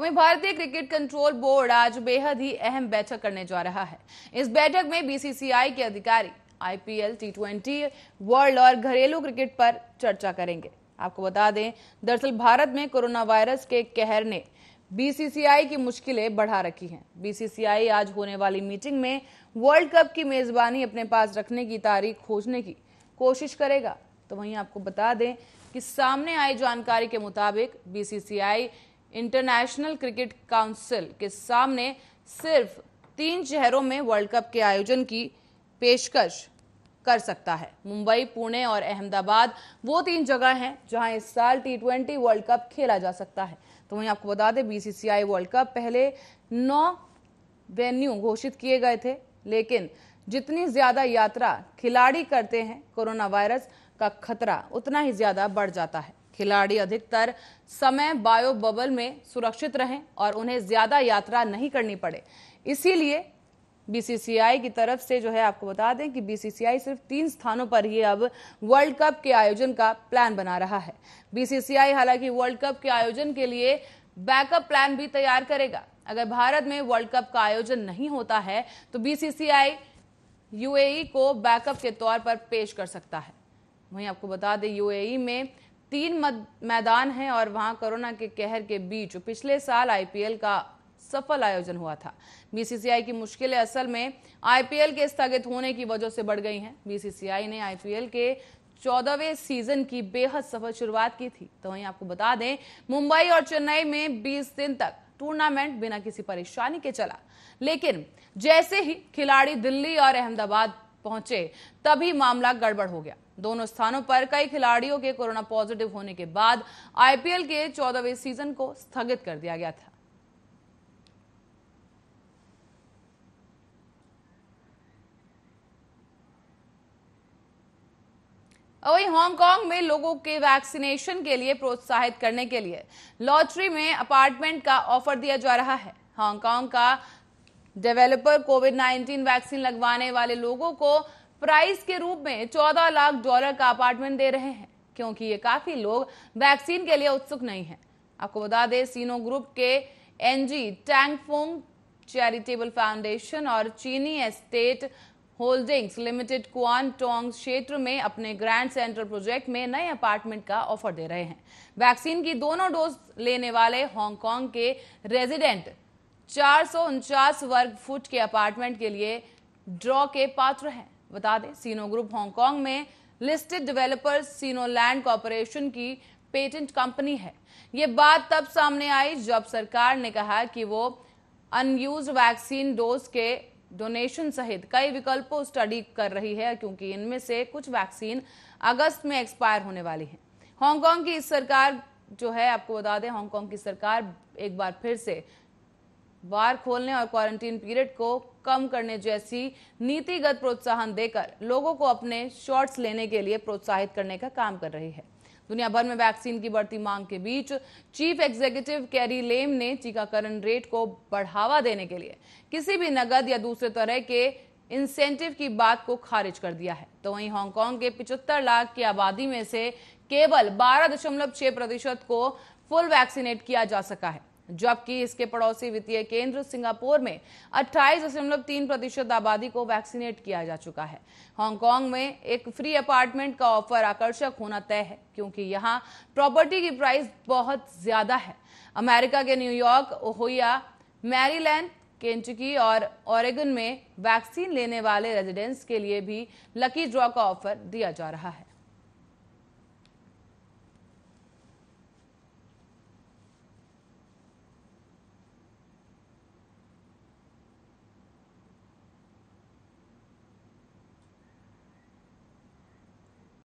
वहीं भारतीय cricket control board आज बेहद ही अहम बैठक करने जा रहा है इस बैठक में बीसीसीआई के अधिकारी आईपीएल टी ट्वेंटी वर्ल्ड और घरेलू क्रिकेट पर चर्चा करेंगे आपको बता दें दरअसल भारत में कोरोना वायरस के कहर ने बीसीसीआई की मुश्किलें बढ़ा रखी हैं बीसीसीआई आज होने वाली मीटिंग में वर्ल्ड कप की मेजबानी अपने पास रखने की तारीख खोजने की कोशिश करेगा तो वहीं आपको बता दें कि सामने आई जानकारी के मुताबिक बीसीसीआई इंटरनेशनल क्रिकेट काउंसिल के सामने सिर्फ तीन शहरों में वर्ल्ड कप के आयोजन की पेशकश कर सकता है मुंबई पुणे और अहमदाबाद वो तीन जगह हैं जहां इस साल टी ट्वेंटी वर्ल्ड कप खेला जा सकता है तो वहीं आपको बता दें बीसीसीआई वर्ल्ड कप पहले नौ वेन्यू घोषित किए गए थे लेकिन जितनी ज्यादा यात्रा खिलाड़ी करते हैं कोरोना वायरस का खतरा उतना ही ज्यादा बढ़ जाता है खिलाड़ी अधिकतर समय बायो बबल में सुरक्षित रहें और उन्हें ज़्यादा यात्रा नहीं करनी पड़े इसीलिए बीसीसीआई की तरफ से जो है आपको बता दें कि बीसीसीआई सिर्फ तीन स्थानों पर ही अब वर्ल्ड कप के आयोजन का प्लान बना रहा है बीसीसीआई हालांकि वर्ल्ड कप के आयोजन के लिए बैकअप प्लान भी तैयार करेगा अगर भारत में वर्ल्ड कप का आयोजन नहीं होता है तो बीसीसीआई यूएई e को बैकअप के तौर पर पेश कर सकता है वहीं आपको बता दें यूएई e में तीन मैदान हैं और वहां कोरोना के कहर के बीच पिछले साल आईपीएल का सफल आयोजन हुआ था बीसीसीआई की मुश्किलें असल में आईपीएल के स्थगित होने की वजह से बढ़ गई हैं बीसीसीआई ने आईपीएल के चौदहवें सीजन की बेहद सफल शुरुआत की थी तो वहीं आपको बता दें मुंबई और चेन्नई में 20 दिन तक टूर्नामेंट बिना किसी परेशानी के चला लेकिन जैसे ही खिलाड़ी दिल्ली और अहमदाबाद पहुंचे तभी मामला गड़बड़ हो गया दोनों स्थानों पर कई खिलाड़ियों के कोरोना पॉजिटिव होने के बाद आईपीएल के चौदहवें सीजन को स्थगित कर दिया गया था वही हांगकांग में लोगों के वैक्सीनेशन के लिए प्रोत्साहित करने के लिए लॉटरी में अपार्टमेंट का ऑफर दिया जा रहा है हांगकांग का डेवलपर कोविड 19 वैक्सीन लगवाने वाले लोगों को प्राइस के रूप में 14 लाख डॉलर का अपार्टमेंट दे रहे हैं क्योंकि ये काफी लोग वैक्सीन के लिए उत्सुक नहीं हैं। आपको बता दें सीनो ग्रुप के एनजी टैंगफोंग चैरिटेबल फाउंडेशन और चीनी एस्टेट होल्डिंग्स लिमिटेड टोंग क्षेत्र में अपने ग्रैंड सेंट्रल प्रोजेक्ट में नए अपार्टमेंट का ऑफर दे रहे हैं वैक्सीन की दोनों डोज लेने वाले हांगकांग के रेजिडेंट चार वर्ग फुट के अपार्टमेंट के लिए ड्रॉ के पात्र हैं बता दें सीनो ग्रुप हांगकांग में listed developer Sino Land Corporation की पेटेंट कंपनी है ये बात तब सामने आई जब सरकार ने कहा कि वो अनयूज वैक्सीन डोज के डोनेशन सहित कई विकल्पों स्टडी कर रही है क्योंकि इनमें से कुछ वैक्सीन अगस्त में एक्सपायर होने वाली है हांगकांग की इस सरकार जो है आपको बता दें हांगकांग की सरकार एक बार फिर से बार खोलने और क्वारंटीन पीरियड को कम करने जैसी नीतिगत प्रोत्साहन देकर लोगों को अपने शॉट्स लेने के लिए प्रोत्साहित करने का काम कर रही है दुनिया भर में वैक्सीन की बढ़ती मांग के बीच चीफ एग्जीक्यूटिव कैरी लेम ने टीकाकरण रेट को बढ़ावा देने के लिए किसी भी नगद या दूसरे तरह के इंसेंटिव की बात को खारिज कर दिया है तो वहीं हांगकांग के पिछहत्तर लाख की आबादी में से केवल बारह प्रतिशत को फुल वैक्सीनेट किया जा सका है जबकि इसके पड़ोसी वित्तीय केंद्र सिंगापुर में 28.3 प्रतिशत आबादी को वैक्सीनेट किया जा चुका है हांगकांग में एक फ्री अपार्टमेंट का ऑफर आकर्षक होना तय है क्योंकि यहाँ प्रॉपर्टी की प्राइस बहुत ज्यादा है अमेरिका के न्यूयॉर्क ओहोया मैरीलैंड केंचुकी और ओरेगन में वैक्सीन लेने वाले रेजिडेंट्स के लिए भी लकी ड्रॉ का ऑफर दिया जा रहा है